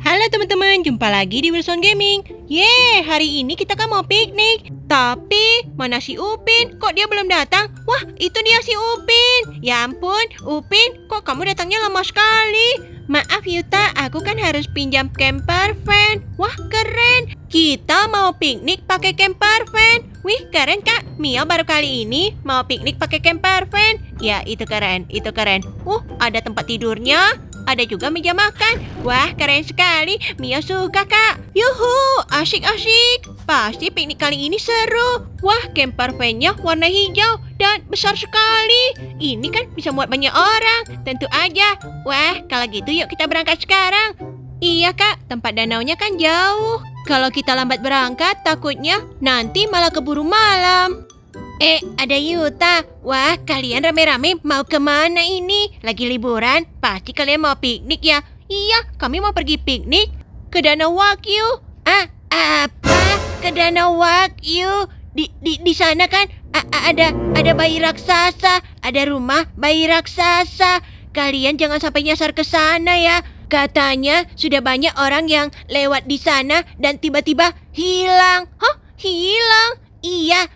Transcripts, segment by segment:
Halo teman-teman, jumpa lagi di Wilson Gaming. Yeay, hari ini kita kan mau piknik. Tapi, mana si Upin? Kok dia belum datang? Wah, itu dia si Upin. Ya ampun, Upin, kok kamu datangnya lama sekali? Maaf Yuta, aku kan harus pinjam camper van. Wah, keren. Kita mau piknik pakai camper van. Wih, keren kak. Mia baru kali ini mau piknik pakai camper van. Ya, itu keren, itu keren. Uh, ada tempat tidurnya. Ada juga meja makan. Wah, keren sekali. Mia suka, Kak. Yuhu, asik-asik. Pasti piknik kali ini seru. Wah, camp parfumnya warna hijau dan besar sekali. Ini kan bisa muat banyak orang. Tentu aja. Wah, kalau gitu yuk kita berangkat sekarang. Iya, Kak. Tempat danaunya kan jauh. Kalau kita lambat berangkat, takutnya nanti malah keburu malam. Eh, ada Yuta. Wah, kalian rame-rame mau kemana ini? Lagi liburan? Pasti kalian mau piknik ya? Iya, kami mau pergi piknik ke Danau Wakyu. Ah, apa? Ke Danau Wakyu. Di di di sana kan a, a, ada ada bayi raksasa, ada rumah bayi raksasa. Kalian jangan sampai nyasar ke sana ya. Katanya sudah banyak orang yang lewat di sana dan tiba-tiba hilang. Hah? Hilang? Iya,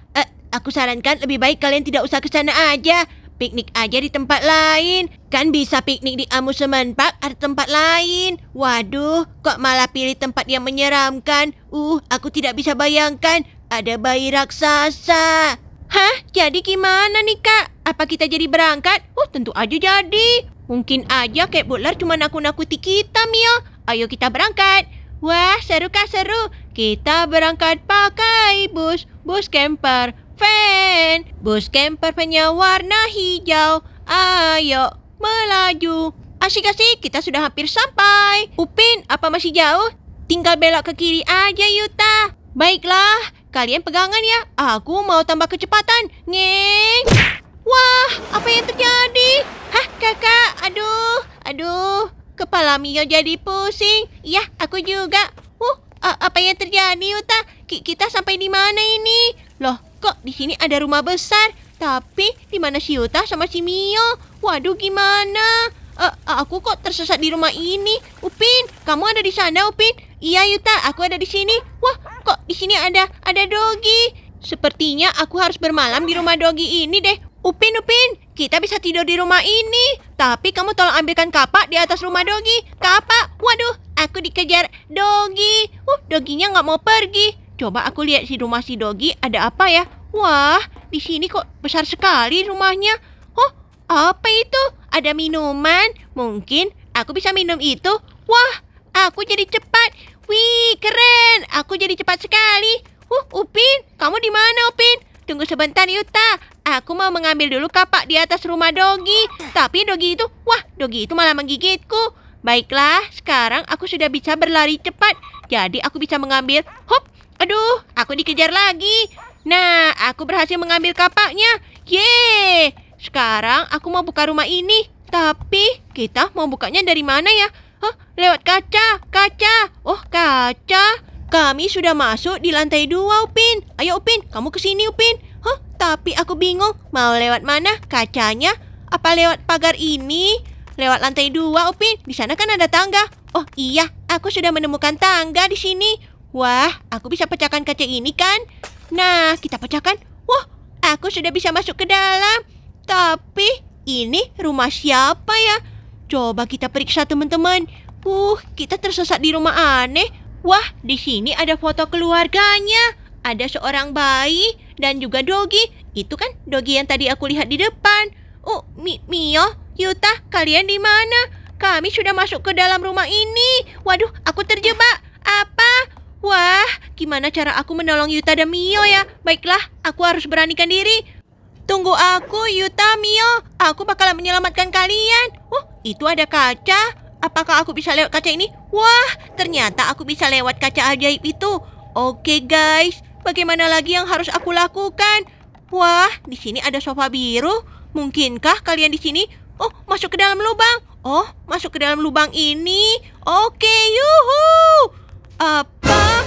Aku sarankan lebih baik kalian tidak usah ke sana aja. Piknik aja di tempat lain. Kan bisa piknik di amusement park atau tempat lain. Waduh, kok malah pilih tempat yang menyeramkan? Uh, aku tidak bisa bayangkan. Ada bayi raksasa. Hah? Jadi gimana nih, Kak? Apa kita jadi berangkat? Uh, tentu aja jadi. Mungkin aja kayak Butler cuma nakut-nakuti kita, Mio. Ayo kita berangkat. Wah, seru kak, seru? Kita berangkat pakai bus, bus camper, fan. Bus camper punya warna hijau. Ayo melaju. Asik-asik, kita sudah hampir sampai. Upin, apa masih jauh? Tinggal belok ke kiri aja, Yuta. Baiklah, kalian pegangan ya. Aku mau tambah kecepatan. Ngeng. Wah, apa yang terjadi? Hah, kakak, aduh, aduh. Kepala Mio jadi pusing. Iya, aku juga. Uh, apa yang terjadi, Yuta? kita sampai di mana ini? Loh, kok di sini ada rumah besar. Tapi di mana si Yuta sama si Mio? Waduh gimana? Uh, aku kok tersesat di rumah ini. Upin, kamu ada di sana Upin? Iya Yuta, aku ada di sini. Wah, kok di sini ada ada Dogi. Sepertinya aku harus bermalam di rumah Dogi ini deh. Upin, Upin, kita bisa tidur di rumah ini. Tapi kamu tolong ambilkan kapak di atas rumah Dogi. Kapak, waduh, aku dikejar Dogi. Uh, Doginya nggak mau pergi. Coba aku lihat si rumah si Dogi ada apa ya? Wah, di sini kok besar sekali rumahnya. Oh, apa itu? Ada minuman? Mungkin aku bisa minum itu? Wah, aku jadi cepat. Wih, keren. Aku jadi cepat sekali. Uh, Upin, kamu di mana Upin? Tunggu sebentar Yuta. Aku mau mengambil dulu kapak di atas rumah Dogi. Tapi Dogi itu, wah, Dogi itu malah menggigitku. Baiklah, sekarang aku sudah bisa berlari cepat. Jadi aku bisa mengambil, hop, Aduh, aku dikejar lagi. Nah, aku berhasil mengambil kapaknya. Yeay! Sekarang aku mau buka rumah ini. Tapi kita mau bukanya dari mana ya? Oh, lewat kaca, kaca. Oh, kaca. Kami sudah masuk di lantai dua, Upin. Ayo, Upin. Kamu ke sini, Upin. Hah, tapi aku bingung. Mau lewat mana kacanya? Apa lewat pagar ini? Lewat lantai dua, Upin. Di sana kan ada tangga. Oh, iya. Aku sudah menemukan tangga di sini. Wah, aku bisa pecahkan kaca ini kan? Nah, kita pecahkan. Wah, aku sudah bisa masuk ke dalam. Tapi, ini rumah siapa ya? Coba kita periksa teman-teman. Uh, kita tersesat di rumah aneh. Wah, di sini ada foto keluarganya. Ada seorang bayi dan juga Dogi. Itu kan Dogi yang tadi aku lihat di depan. Oh, Mi Mio, Yuta, kalian di mana? Kami sudah masuk ke dalam rumah ini. Waduh, aku terjebak. Apa? Wah, gimana cara aku menolong Yuta dan Mio ya? Baiklah, aku harus beranikan diri. Tunggu aku, Yuta, Mio. Aku bakalan menyelamatkan kalian. Oh, itu ada kaca. Apakah aku bisa lewat kaca ini? Wah, ternyata aku bisa lewat kaca ajaib itu. Oke, guys. Bagaimana lagi yang harus aku lakukan? Wah, di sini ada sofa biru. Mungkinkah kalian di sini? Oh, masuk ke dalam lubang. Oh, masuk ke dalam lubang ini. Oke, yuhuu. Apa?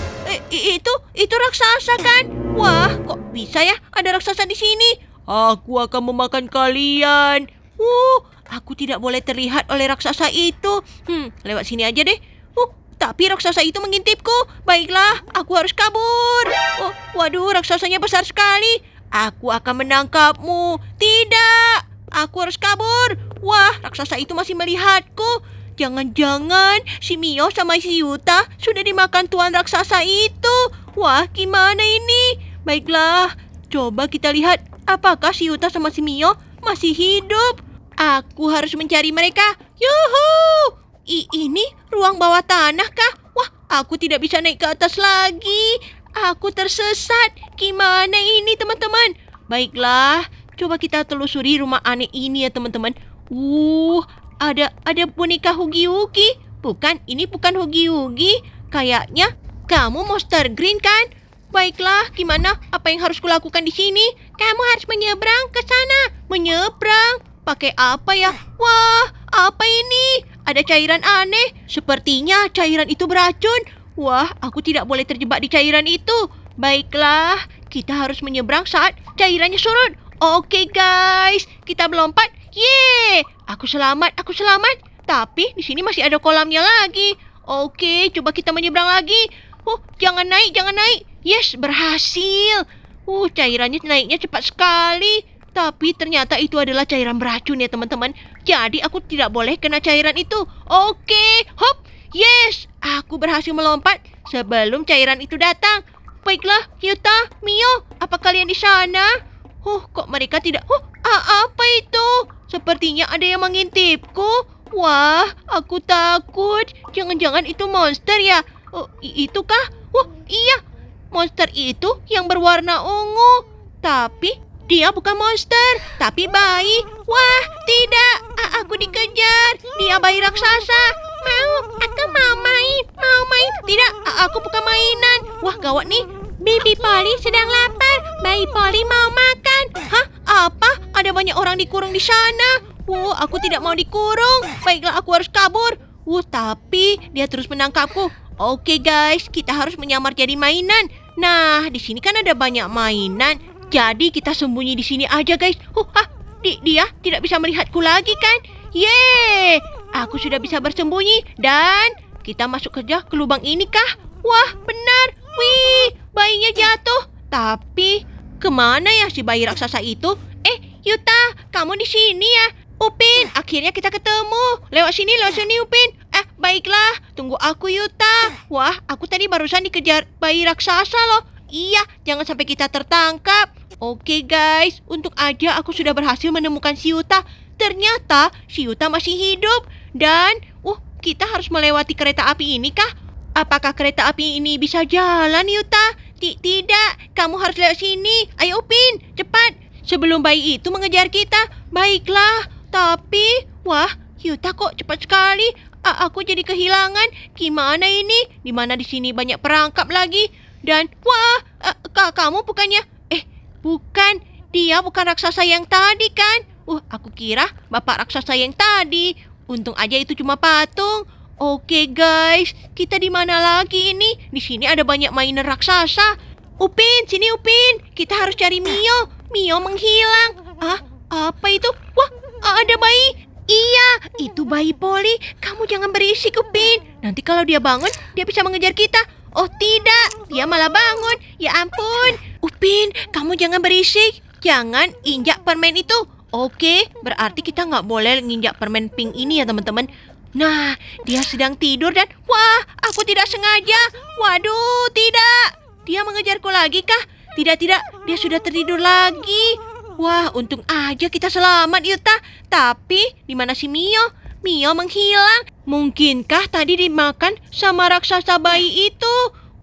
I itu itu raksasa kan? Wah, kok bisa ya ada raksasa di sini? Aku akan memakan kalian. Uh, aku tidak boleh terlihat oleh raksasa itu. Hmm, lewat sini aja deh. Uh, tapi raksasa itu mengintipku. Baiklah, aku harus kabur. Oh, waduh, raksasanya besar sekali. Aku akan menangkapmu. Tidak, aku harus kabur. Wah, raksasa itu masih melihatku. Jangan-jangan si Mio sama si Yuta sudah dimakan tuan raksasa itu. Wah, gimana ini? Baiklah, coba kita lihat apakah si Yuta sama si Mio masih hidup. Aku harus mencari mereka. Yuhu! I ini ruang bawah tanah kah? Wah, aku tidak bisa naik ke atas lagi. Aku tersesat. Gimana ini, teman-teman? Baiklah, coba kita telusuri rumah aneh ini ya, teman-teman. Uh, ada ada boneka Hugi-Hugi. Bukan, ini bukan Hugi-Hugi. Kayaknya kamu Monster Green kan? Baiklah, gimana? Apa yang harus kulakukan di sini? Kamu harus menyeberang ke sana. Menyeberang? Pakai apa ya? Wah, apa ini? Ada cairan aneh. Sepertinya cairan itu beracun. Wah, aku tidak boleh terjebak di cairan itu. Baiklah, kita harus menyeberang saat cairannya surut. Oke guys, kita melompat. Yeay! Aku selamat, aku selamat. Tapi di sini masih ada kolamnya lagi. Oke, coba kita menyeberang lagi. Oh, jangan naik, jangan naik. Yes, berhasil. Uh, cairannya naiknya cepat sekali. Tapi ternyata itu adalah cairan beracun ya teman-teman. Jadi aku tidak boleh kena cairan itu. Oke, hop. Yes, aku berhasil melompat sebelum cairan itu datang. Baiklah, Yuta, Mio, apa kalian di sana? Huh, oh, kok mereka tidak... Huh, oh, A ah, apa itu? Sepertinya ada yang mengintipku. Wah, aku takut. Jangan-jangan itu monster ya? Oh, itu kah? Wah, iya. Monster itu yang berwarna ungu. Tapi dia bukan monster, tapi bayi. Wah, tidak. A aku dikejar. Dia bayi raksasa. Mau, aku mau main. Mau main. Tidak, A aku bukan mainan. Wah, gawat nih. Bibi Polly sedang lapar. Bayi Polly mau makan. Hah? Apa? Ada banyak orang dikurung di sana. Wuh, aku tidak mau dikurung. Baiklah, aku harus kabur. Wuh, tapi dia terus menangkapku. Oke guys, kita harus menyamar jadi mainan. Nah, di sini kan ada banyak mainan. Jadi kita sembunyi di sini aja guys. Huh, ah, di, dia tidak bisa melihatku lagi kan? Yeay, aku sudah bisa bersembunyi. Dan kita masuk kerja ke lubang ini kah? Wah, benar. Wih, bayinya jatuh. Tapi Kemana ya si bayi raksasa itu? Eh, Yuta, kamu di sini ya? Upin, akhirnya kita ketemu. Lewat sini, lewat sini, Upin. Eh, baiklah. Tunggu aku, Yuta. Wah, aku tadi barusan dikejar bayi raksasa loh. Iya, jangan sampai kita tertangkap. Oke, guys. Untuk aja aku sudah berhasil menemukan si Yuta. Ternyata si Yuta masih hidup. Dan, uh, kita harus melewati kereta api ini kah? Apakah kereta api ini bisa jalan, Yuta? Tidak, kamu harus lewat sini. Ayo Upin, cepat. Sebelum bayi itu mengejar kita. Baiklah, tapi... Wah, Yuta kok cepat sekali. A aku jadi kehilangan. Gimana ini? Dimana di sini banyak perangkap lagi. Dan, wah, eh, kak kamu bukannya... Eh, bukan. Dia bukan raksasa yang tadi kan? Uh, aku kira bapak raksasa yang tadi. Untung aja itu cuma patung. Oke guys, kita di mana lagi ini? Di sini ada banyak mainan raksasa. Upin, sini Upin, kita harus cari Mio. Mio menghilang. Ah, apa itu? Wah, ada bayi. Iya, itu bayi Poli. Kamu jangan berisik, Upin. Nanti kalau dia bangun, dia bisa mengejar kita. Oh tidak, dia malah bangun. Ya ampun. Upin, kamu jangan berisik. Jangan injak permen itu. Oke, berarti kita nggak boleh nginjak permen pink ini ya teman-teman. Nah, dia sedang tidur dan... Wah, aku tidak sengaja. Waduh, tidak. Dia mengejarku lagi kah? Tidak, tidak. Dia sudah tertidur lagi. Wah, untung aja kita selamat, Yuta. Tapi, di mana si Mio? Mio menghilang. Mungkinkah tadi dimakan sama raksasa bayi itu?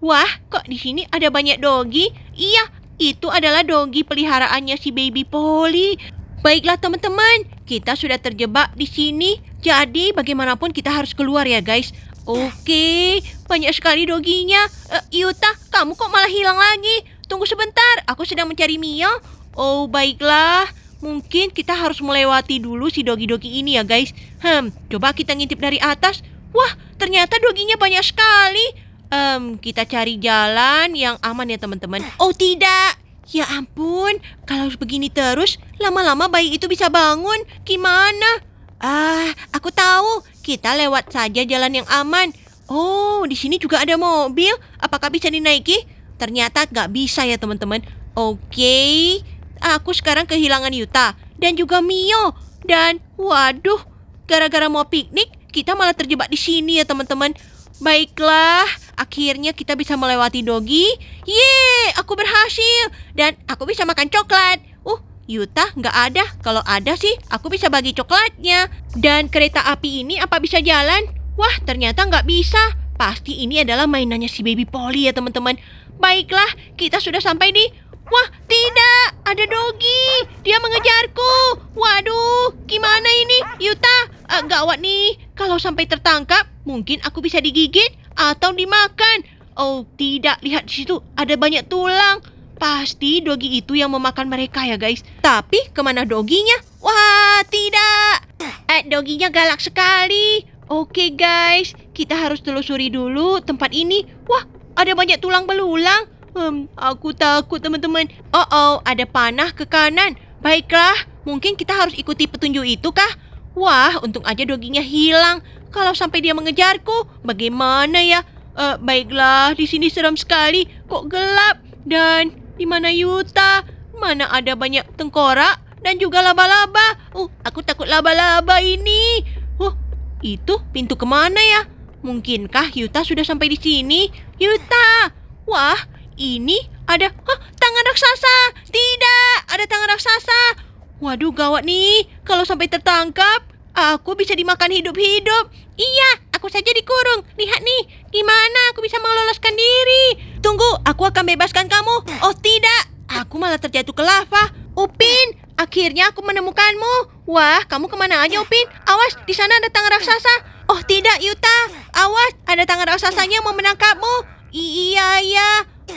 Wah, kok di sini ada banyak dogi? Iya, itu adalah dogi peliharaannya si Baby Polly. Baiklah teman-teman, kita sudah terjebak di sini. Jadi bagaimanapun kita harus keluar ya guys. Oke, banyak sekali doginya. Uh, Yuta, kamu kok malah hilang lagi? Tunggu sebentar, aku sedang mencari Mia. Oh, baiklah. Mungkin kita harus melewati dulu si dogi-dogi ini ya guys. Hmm, coba kita ngintip dari atas. Wah, ternyata doginya banyak sekali. Um, kita cari jalan yang aman ya teman-teman. Oh tidak, Ya ampun, kalau begini terus, lama-lama bayi itu bisa bangun. Gimana? Ah, aku tahu. Kita lewat saja jalan yang aman. Oh, di sini juga ada mobil. Apakah bisa dinaiki? Ternyata nggak bisa ya teman-teman. Oke, aku sekarang kehilangan Yuta dan juga Mio. Dan waduh, gara-gara mau piknik, kita malah terjebak di sini ya teman-teman. Baiklah, Akhirnya kita bisa melewati Dogi. ye! aku berhasil. Dan aku bisa makan coklat. Uh, Yuta nggak ada. Kalau ada sih, aku bisa bagi coklatnya. Dan kereta api ini apa bisa jalan? Wah, ternyata nggak bisa. Pasti ini adalah mainannya si Baby Polly ya teman-teman. Baiklah, kita sudah sampai nih. Wah, tidak! Ada Dogi! Dia mengejarku! Waduh, gimana ini? Yuta, uh, gawat nih. Kalau sampai tertangkap, mungkin aku bisa digigit atau dimakan. Oh tidak, lihat di situ ada banyak tulang. Pasti dogi itu yang memakan mereka ya guys. Tapi kemana doginya? Wah tidak. Eh doginya galak sekali. Oke guys, kita harus telusuri dulu tempat ini. Wah ada banyak tulang belulang. Hmm, aku takut teman-teman. Oh oh, ada panah ke kanan. Baiklah, mungkin kita harus ikuti petunjuk itu kah? Wah, untung aja doginya hilang. Kalau sampai dia mengejarku, bagaimana ya? Uh, baiklah, di sini seram sekali. Kok gelap? Dan di mana Yuta? Mana ada banyak tengkorak dan juga laba-laba? Uh, aku takut laba-laba ini. Uh, itu pintu kemana ya? Mungkinkah Yuta sudah sampai di sini? Yuta! Wah, ini ada... Huh, tangan raksasa! Tidak! Ada tangan raksasa! Waduh gawat nih, kalau sampai tertangkap, aku bisa dimakan hidup-hidup. Iya, aku saja dikurung. Lihat nih, gimana aku bisa meloloskan diri. Tunggu, aku akan bebaskan kamu. Oh tidak, aku malah terjatuh ke lava. Upin, akhirnya aku menemukanmu. Wah, kamu kemana aja Upin? Awas, di sana ada tangan raksasa. Oh tidak, Yuta. Awas, ada tangan raksasanya mau menangkapmu. I iya, iya.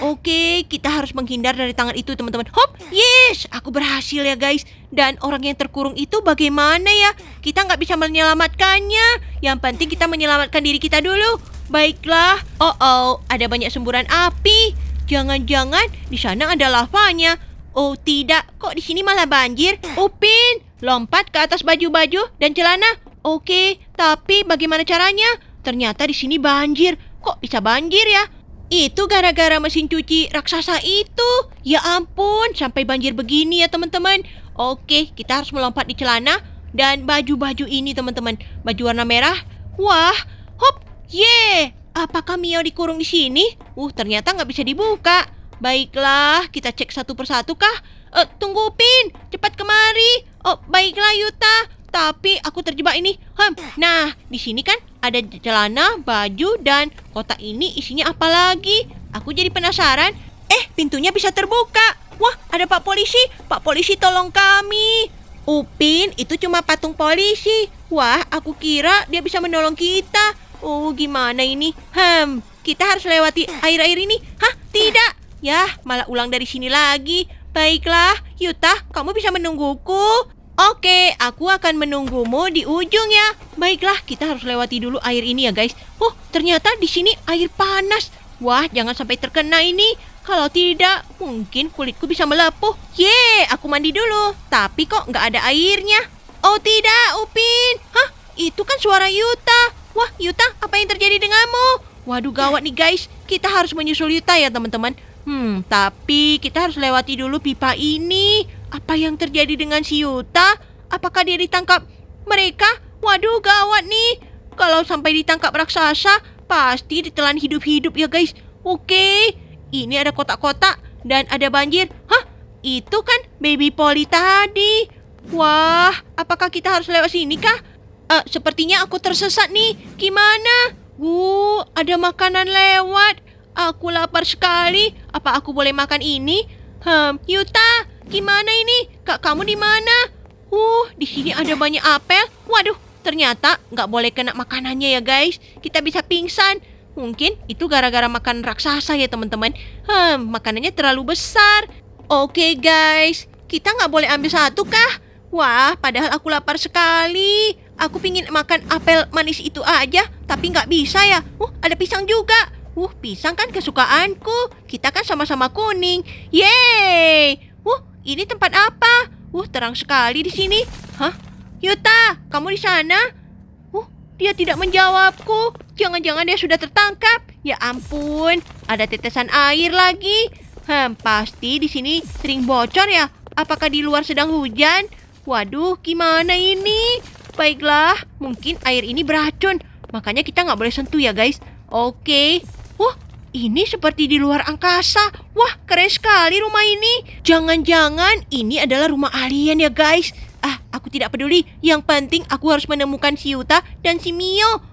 Oke, kita harus menghindar dari tangan itu, teman-teman. Hop, yes, aku berhasil ya, guys. Dan orang yang terkurung itu bagaimana ya? Kita nggak bisa menyelamatkannya. Yang penting kita menyelamatkan diri kita dulu. Baiklah. Oh oh, ada banyak semburan api. Jangan-jangan di sana ada lavanya. Oh tidak, kok di sini malah banjir? Upin, lompat ke atas baju-baju dan celana. Oke, tapi bagaimana caranya? Ternyata di sini banjir. Kok bisa banjir ya? Itu gara-gara mesin cuci raksasa itu. Ya ampun, sampai banjir begini ya teman-teman. Oke, kita harus melompat di celana dan baju-baju ini teman-teman. Baju warna merah. Wah, hop, ye. Apakah Mio dikurung di sini? Uh, ternyata nggak bisa dibuka. Baiklah, kita cek satu persatu kah? Uh, tunggu Pin, cepat kemari. Oh, baiklah Yuta. Tapi aku terjebak ini. Hmm. Nah, di sini kan ada celana, baju dan kotak ini isinya apa lagi? Aku jadi penasaran. Eh, pintunya bisa terbuka. Wah, ada Pak Polisi. Pak Polisi tolong kami. Upin, itu cuma patung polisi. Wah, aku kira dia bisa menolong kita. Oh, gimana ini? Hmm, kita harus lewati air-air ini. Hah, tidak. Yah, malah ulang dari sini lagi. Baiklah, Yuta, kamu bisa menungguku. Oke, aku akan menunggumu di ujung ya. Baiklah, kita harus lewati dulu air ini ya guys. Oh, ternyata di sini air panas. Wah, jangan sampai terkena ini. Kalau tidak, mungkin kulitku bisa melepuh. Ye, aku mandi dulu. Tapi kok nggak ada airnya? Oh tidak, Upin. Hah, itu kan suara Yuta. Wah, Yuta, apa yang terjadi denganmu? Waduh, gawat nih guys. Kita harus menyusul Yuta ya, teman-teman. Hmm, tapi kita harus lewati dulu pipa ini. Apa yang terjadi dengan si Yuta? Apakah dia ditangkap mereka? Waduh, gawat nih. Kalau sampai ditangkap raksasa, pasti ditelan hidup-hidup ya guys. Oke, okay. Ini ada kotak-kotak dan ada banjir. Hah? Itu kan baby Polly tadi. Wah, apakah kita harus lewat sini kah? Uh, sepertinya aku tersesat nih. Gimana? Uh, ada makanan lewat. Aku lapar sekali. Apa aku boleh makan ini? Hmm, Yuta, gimana ini? Kak kamu di mana? Uh, di sini ada banyak apel. Waduh, ternyata nggak boleh kena makanannya ya guys. Kita bisa pingsan. Mungkin itu gara-gara makan raksasa ya teman-teman. Hmm, makanannya terlalu besar. Oke okay, guys, kita nggak boleh ambil satu kah? Wah, padahal aku lapar sekali. Aku pingin makan apel manis itu aja, tapi nggak bisa ya. Uh, ada pisang juga. Uh, pisang kan kesukaanku. Kita kan sama-sama kuning. Yeay! Uh, ini tempat apa? Uh, terang sekali di sini. Hah? Yuta, kamu di sana? Uh, dia tidak menjawabku. Jangan-jangan dia sudah tertangkap. Ya ampun, ada tetesan air lagi. Hmm, pasti di sini sering bocor ya. Apakah di luar sedang hujan? Waduh, gimana ini? Baiklah, mungkin air ini beracun. Makanya kita nggak boleh sentuh ya guys. Oke. Wah, ini seperti di luar angkasa. Wah, keren sekali rumah ini. Jangan-jangan ini adalah rumah alien ya guys. Ah, aku tidak peduli. Yang penting aku harus menemukan si Yuta dan si Mio.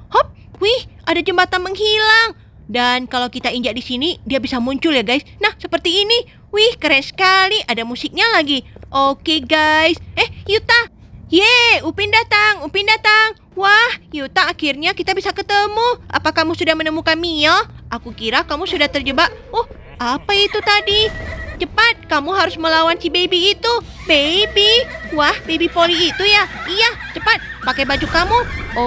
Wih, ada jembatan menghilang. Dan kalau kita injak di sini, dia bisa muncul ya guys. Nah, seperti ini. Wih, keren sekali. Ada musiknya lagi. Oke guys. Eh, Yuta. Ye, Upin datang, Upin datang. Wah, Yuta akhirnya kita bisa ketemu. Apa kamu sudah menemukan Mio? Aku kira kamu sudah terjebak. Oh, apa itu tadi? Cepat, kamu harus melawan si baby itu. Baby? Wah, baby poli itu ya? Iya, cepat, pakai baju kamu.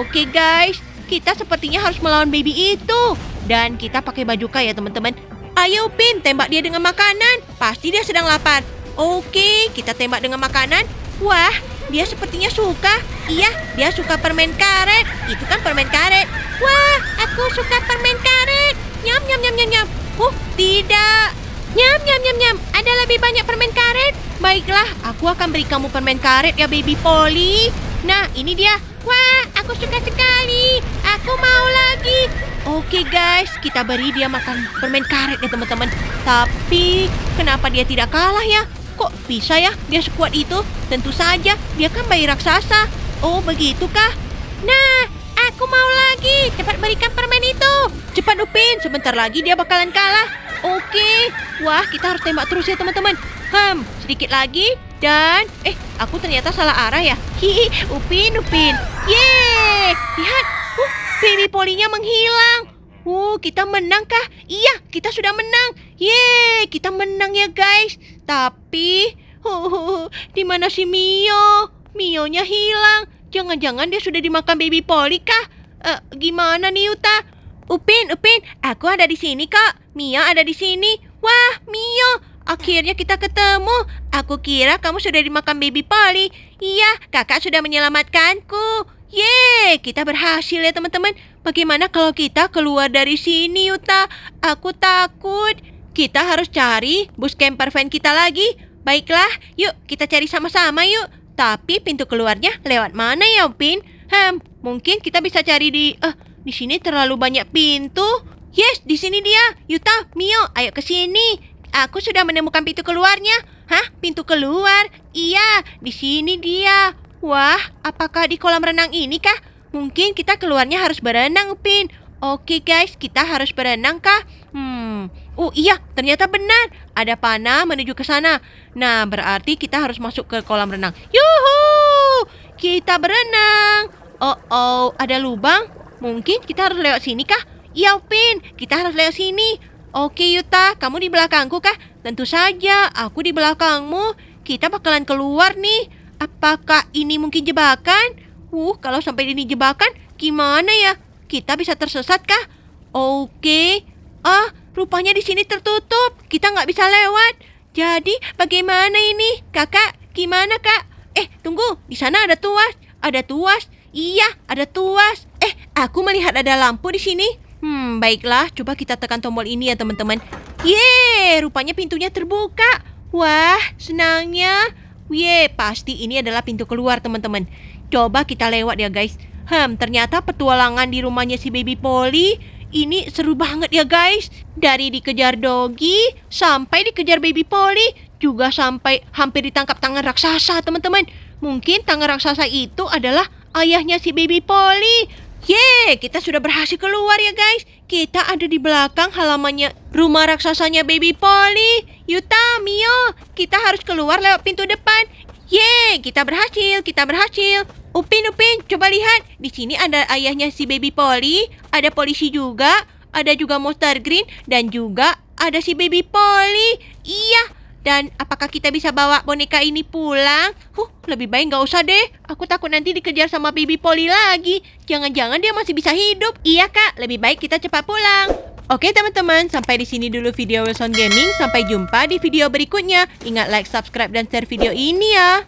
Oke guys, kita sepertinya harus melawan baby itu. Dan kita pakai bajuka ya teman-teman. Ayo Pin, tembak dia dengan makanan. Pasti dia sedang lapar. Oke, kita tembak dengan makanan. Wah, dia sepertinya suka. Iya, dia suka permen karet. Itu kan permen karet. Wah, aku suka permen karet. Nyam, nyam, nyam, nyam, nyam. Uh, tidak. Nyam, nyam, nyam, nyam. Ada lebih banyak permen karet. Baiklah, aku akan beri kamu permen karet ya, baby Polly. Nah, ini dia. Wah, aku suka sekali. Aku mau lagi. Oke guys, kita beri dia makan permen karet ya teman-teman. Tapi kenapa dia tidak kalah ya? Kok bisa ya dia sekuat itu? Tentu saja, dia kan bayi raksasa. Oh, begitukah? Nah, aku mau lagi. Cepat berikan permen itu. Cepat Upin, sebentar lagi dia bakalan kalah. Oke, wah kita harus tembak terus ya teman-teman. Hmm, sedikit lagi dan, eh, aku ternyata salah arah ya. Hihi, upin, upin. Yeay, lihat. Uh, baby polinya menghilang. Uh, kita menang kah? Iya, kita sudah menang. Yeay, kita menang ya guys. Tapi, uh, uh, uh di mana si Mio? Mionya hilang. Jangan-jangan dia sudah dimakan baby poli kah? Uh, gimana nih Yuta? Upin, Upin, aku ada di sini kok. Mio ada di sini. Wah, Mio, Akhirnya kita ketemu. Aku kira kamu sudah dimakan baby Polly. Iya, kakak sudah menyelamatkanku. Yeay, kita berhasil ya teman-teman. Bagaimana kalau kita keluar dari sini, Yuta? Aku takut. Kita harus cari bus camper van kita lagi. Baiklah, yuk kita cari sama-sama yuk. Tapi pintu keluarnya lewat mana ya, Pin? Hmm, mungkin kita bisa cari di... Eh, di sini terlalu banyak pintu. Yes, di sini dia. Yuta, Mio, ayo ke sini aku sudah menemukan pintu keluarnya. Hah? Pintu keluar? Iya, di sini dia. Wah, apakah di kolam renang ini kah? Mungkin kita keluarnya harus berenang, Pin. Oke guys, kita harus berenang kah? Hmm, oh iya, ternyata benar. Ada panah menuju ke sana. Nah, berarti kita harus masuk ke kolam renang. Yuhu! Kita berenang. Oh oh, ada lubang. Mungkin kita harus lewat sini kah? Iya, Pin, kita harus lewat sini. Oke Yuta, kamu di belakangku kah? Tentu saja, aku di belakangmu. Kita bakalan keluar nih. Apakah ini mungkin jebakan? Uh, kalau sampai ini jebakan, gimana ya? Kita bisa tersesat kah? Oke. Ah, rupanya di sini tertutup. Kita nggak bisa lewat. Jadi, bagaimana ini? Kakak, gimana kak? Eh, tunggu. Di sana ada tuas. Ada tuas. Iya, ada tuas. Eh, aku melihat ada lampu di sini. Hmm, baiklah, coba kita tekan tombol ini ya teman-teman. Ye, rupanya pintunya terbuka. Wah, senangnya. Ye, pasti ini adalah pintu keluar teman-teman. Coba kita lewat ya guys. Hmm, ternyata petualangan di rumahnya si Baby Polly ini seru banget ya guys. Dari dikejar Doggy sampai dikejar Baby Polly juga sampai hampir ditangkap tangan raksasa teman-teman. Mungkin tangan raksasa itu adalah ayahnya si Baby Polly. Ye, kita sudah berhasil keluar ya guys. Kita ada di belakang halamannya rumah raksasanya Baby Polly. Yuta, Mio, kita harus keluar lewat pintu depan. Ye, kita berhasil, kita berhasil. Upin, Upin, coba lihat. Di sini ada ayahnya si Baby Polly, ada polisi juga, ada juga Monster Green, dan juga ada si Baby Polly. Iya, dan apakah kita bisa bawa boneka ini pulang? Huh, lebih baik nggak usah deh. Aku takut nanti dikejar sama Bibi Polly lagi. Jangan-jangan dia masih bisa hidup. Iya kak, lebih baik kita cepat pulang. Oke teman-teman, sampai di sini dulu video Wilson Gaming. Sampai jumpa di video berikutnya. Ingat like, subscribe, dan share video ini ya.